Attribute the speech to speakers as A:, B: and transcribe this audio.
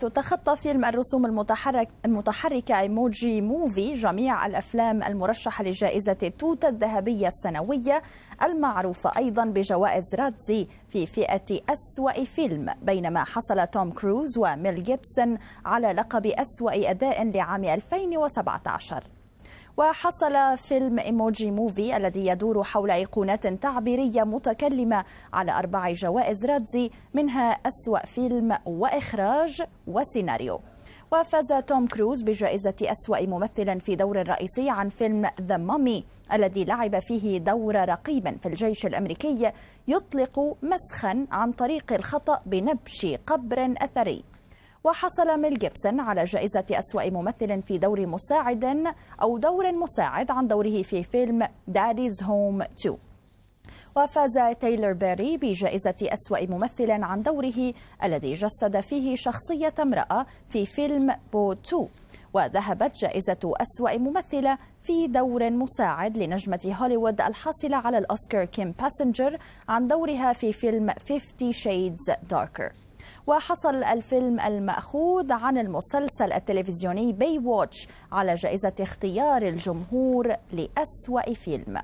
A: تتخطى فيلم الرسوم المتحرك المتحركة ايموجي موفي جميع الأفلام المرشحة لجائزة التوتة الذهبية السنوية المعروفة أيضا بجوائز رادزي في فئة أسوأ فيلم بينما حصل توم كروز وميل جيبسون على لقب أسوأ أداء لعام 2017 وحصل فيلم إيموجي موفي الذي يدور حول أيقونات تعبيرية متكلمة على أربع جوائز رادزي منها أسوأ فيلم وإخراج وسيناريو وفاز توم كروز بجائزة أسوأ ممثل في دور رئيسي عن فيلم ذا مامي الذي لعب فيه دور رقيب في الجيش الأمريكي يطلق مسخا عن طريق الخطأ بنبش قبر أثري وحصل ميل جيبسون على جائزة أسوأ ممثل في دور مساعد أو دور مساعد عن دوره في فيلم داديز هوم 2 وفاز تايلر بيري بجائزة أسوأ ممثل عن دوره الذي جسد فيه شخصية امرأة في فيلم بو 2 وذهبت جائزة أسوأ ممثلة في دور مساعد لنجمة هوليوود الحاصلة على الأوسكار كيم باسنجر عن دورها في فيلم 50 شيدز داركر وحصل الفيلم المأخوذ عن المسلسل التلفزيوني بي ووتش على جائزة اختيار الجمهور لأسوأ فيلم